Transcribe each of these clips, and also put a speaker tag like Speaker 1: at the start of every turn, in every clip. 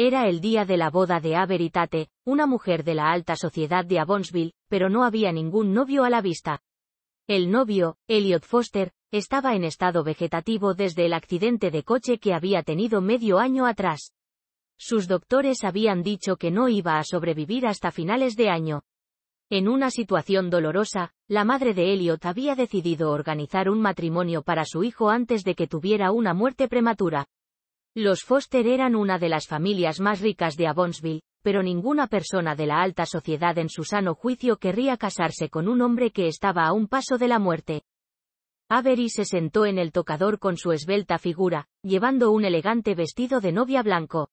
Speaker 1: Era el día de la boda de Averitate, una mujer de la alta sociedad de Avonsville, pero no había ningún novio a la vista. El novio, Elliot Foster, estaba en estado vegetativo desde el accidente de coche que había tenido medio año atrás. Sus doctores habían dicho que no iba a sobrevivir hasta finales de año. En una situación dolorosa, la madre de Elliot había decidido organizar un matrimonio para su hijo antes de que tuviera una muerte prematura. Los Foster eran una de las familias más ricas de Avonsville, pero ninguna persona de la alta sociedad en su sano juicio querría casarse con un hombre que estaba a un paso de la muerte. Avery se sentó en el tocador con su esbelta figura, llevando un elegante vestido de novia blanco.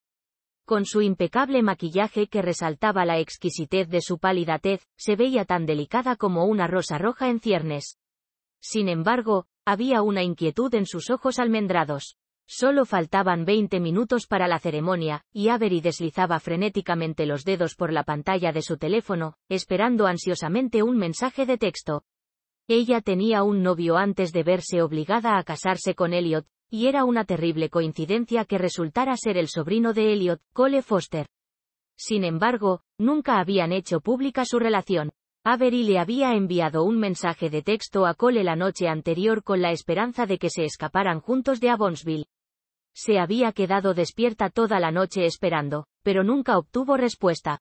Speaker 1: Con su impecable maquillaje que resaltaba la exquisitez de su pálida tez, se veía tan delicada como una rosa roja en ciernes. Sin embargo, había una inquietud en sus ojos almendrados. Solo faltaban 20 minutos para la ceremonia, y Avery deslizaba frenéticamente los dedos por la pantalla de su teléfono, esperando ansiosamente un mensaje de texto. Ella tenía un novio antes de verse obligada a casarse con Elliot, y era una terrible coincidencia que resultara ser el sobrino de Elliot, Cole Foster. Sin embargo, nunca habían hecho pública su relación. Avery le había enviado un mensaje de texto a Cole la noche anterior con la esperanza de que se escaparan juntos de Avonsville. Se había quedado despierta toda la noche esperando, pero nunca obtuvo respuesta.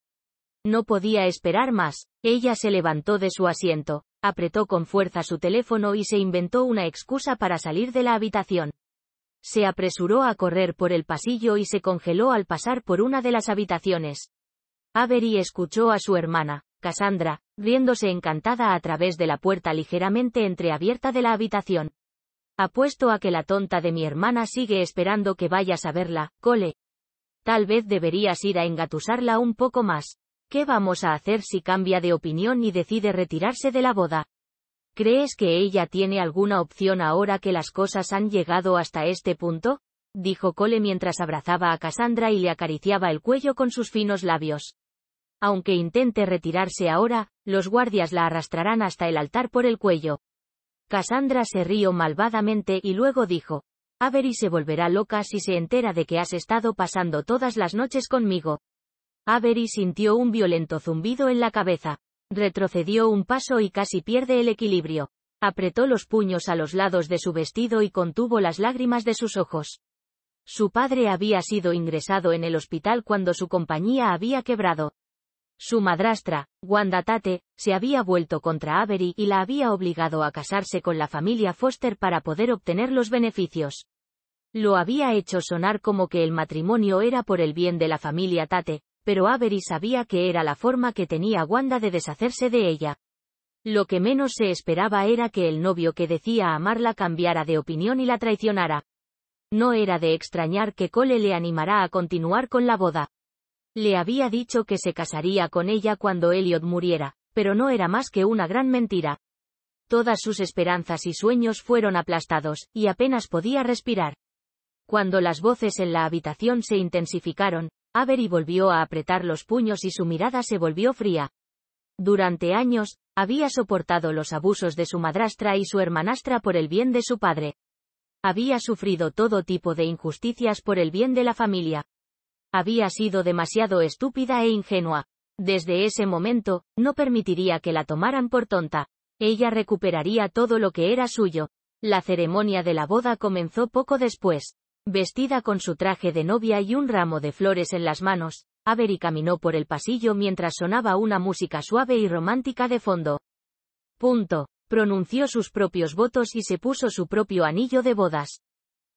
Speaker 1: No podía esperar más, ella se levantó de su asiento, apretó con fuerza su teléfono y se inventó una excusa para salir de la habitación. Se apresuró a correr por el pasillo y se congeló al pasar por una de las habitaciones. Avery escuchó a su hermana, Cassandra, riéndose encantada a través de la puerta ligeramente entreabierta de la habitación. Apuesto a que la tonta de mi hermana sigue esperando que vayas a verla, cole. Tal vez deberías ir a engatusarla un poco más. ¿Qué vamos a hacer si cambia de opinión y decide retirarse de la boda? ¿Crees que ella tiene alguna opción ahora que las cosas han llegado hasta este punto? dijo Cole mientras abrazaba a Cassandra y le acariciaba el cuello con sus finos labios. Aunque intente retirarse ahora, los guardias la arrastrarán hasta el altar por el cuello. Cassandra se rió malvadamente y luego dijo, Avery se volverá loca si se entera de que has estado pasando todas las noches conmigo. Avery sintió un violento zumbido en la cabeza. Retrocedió un paso y casi pierde el equilibrio. Apretó los puños a los lados de su vestido y contuvo las lágrimas de sus ojos. Su padre había sido ingresado en el hospital cuando su compañía había quebrado. Su madrastra, Wanda Tate, se había vuelto contra Avery y la había obligado a casarse con la familia Foster para poder obtener los beneficios. Lo había hecho sonar como que el matrimonio era por el bien de la familia Tate, pero Avery sabía que era la forma que tenía Wanda de deshacerse de ella. Lo que menos se esperaba era que el novio que decía amarla cambiara de opinión y la traicionara. No era de extrañar que Cole le animara a continuar con la boda. Le había dicho que se casaría con ella cuando Elliot muriera, pero no era más que una gran mentira. Todas sus esperanzas y sueños fueron aplastados, y apenas podía respirar. Cuando las voces en la habitación se intensificaron, Avery volvió a apretar los puños y su mirada se volvió fría. Durante años, había soportado los abusos de su madrastra y su hermanastra por el bien de su padre. Había sufrido todo tipo de injusticias por el bien de la familia, había sido demasiado estúpida e ingenua. Desde ese momento, no permitiría que la tomaran por tonta. Ella recuperaría todo lo que era suyo. La ceremonia de la boda comenzó poco después. Vestida con su traje de novia y un ramo de flores en las manos, Avery caminó por el pasillo mientras sonaba una música suave y romántica de fondo. Punto. Pronunció sus propios votos y se puso su propio anillo de bodas.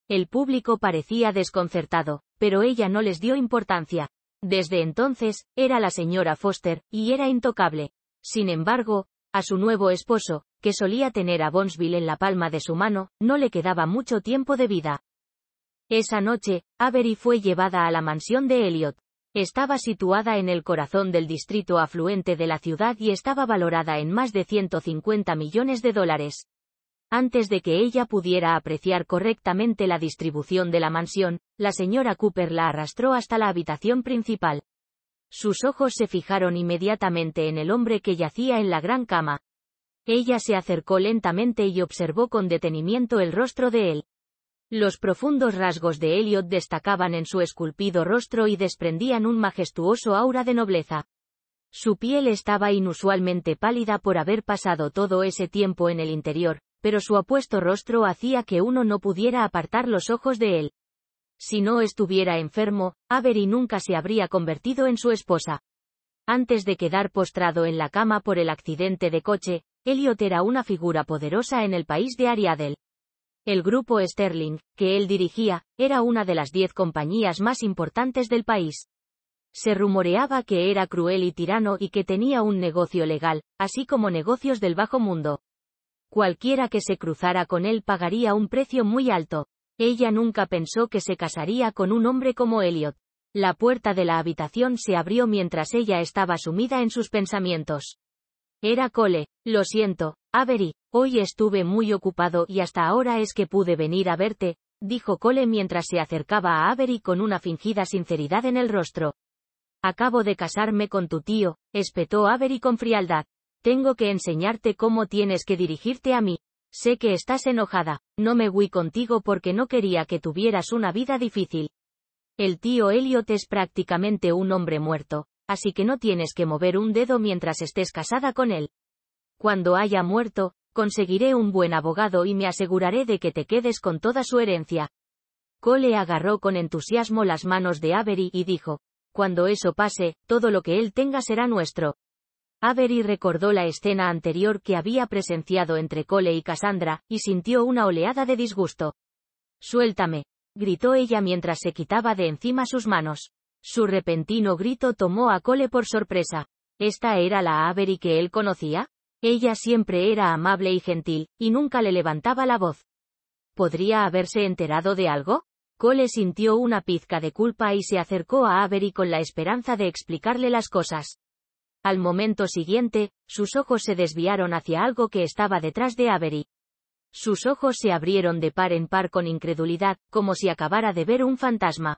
Speaker 1: El público parecía desconcertado, pero ella no les dio importancia. Desde entonces, era la señora Foster, y era intocable. Sin embargo, a su nuevo esposo, que solía tener a Bonsville en la palma de su mano, no le quedaba mucho tiempo de vida. Esa noche, Avery fue llevada a la mansión de Elliot. Estaba situada en el corazón del distrito afluente de la ciudad y estaba valorada en más de 150 millones de dólares. Antes de que ella pudiera apreciar correctamente la distribución de la mansión, la señora Cooper la arrastró hasta la habitación principal. Sus ojos se fijaron inmediatamente en el hombre que yacía en la gran cama. Ella se acercó lentamente y observó con detenimiento el rostro de él. Los profundos rasgos de Elliot destacaban en su esculpido rostro y desprendían un majestuoso aura de nobleza. Su piel estaba inusualmente pálida por haber pasado todo ese tiempo en el interior, pero su apuesto rostro hacía que uno no pudiera apartar los ojos de él. Si no estuviera enfermo, Avery nunca se habría convertido en su esposa. Antes de quedar postrado en la cama por el accidente de coche, Elliot era una figura poderosa en el país de Ariadel. El grupo Sterling, que él dirigía, era una de las diez compañías más importantes del país. Se rumoreaba que era cruel y tirano y que tenía un negocio legal, así como negocios del bajo mundo. Cualquiera que se cruzara con él pagaría un precio muy alto. Ella nunca pensó que se casaría con un hombre como Elliot. La puerta de la habitación se abrió mientras ella estaba sumida en sus pensamientos. Era Cole, lo siento, Avery, hoy estuve muy ocupado y hasta ahora es que pude venir a verte, dijo Cole mientras se acercaba a Avery con una fingida sinceridad en el rostro. Acabo de casarme con tu tío, espetó Avery con frialdad. Tengo que enseñarte cómo tienes que dirigirte a mí. Sé que estás enojada, no me huí contigo porque no quería que tuvieras una vida difícil. El tío Elliot es prácticamente un hombre muerto, así que no tienes que mover un dedo mientras estés casada con él. Cuando haya muerto, conseguiré un buen abogado y me aseguraré de que te quedes con toda su herencia. Cole agarró con entusiasmo las manos de Avery y dijo, Cuando eso pase, todo lo que él tenga será nuestro. Avery recordó la escena anterior que había presenciado entre Cole y Cassandra, y sintió una oleada de disgusto. Suéltame, gritó ella mientras se quitaba de encima sus manos. Su repentino grito tomó a Cole por sorpresa. ¿Esta era la Avery que él conocía? Ella siempre era amable y gentil, y nunca le levantaba la voz. ¿Podría haberse enterado de algo? Cole sintió una pizca de culpa y se acercó a Avery con la esperanza de explicarle las cosas. Al momento siguiente, sus ojos se desviaron hacia algo que estaba detrás de Avery. Sus ojos se abrieron de par en par con incredulidad, como si acabara de ver un fantasma.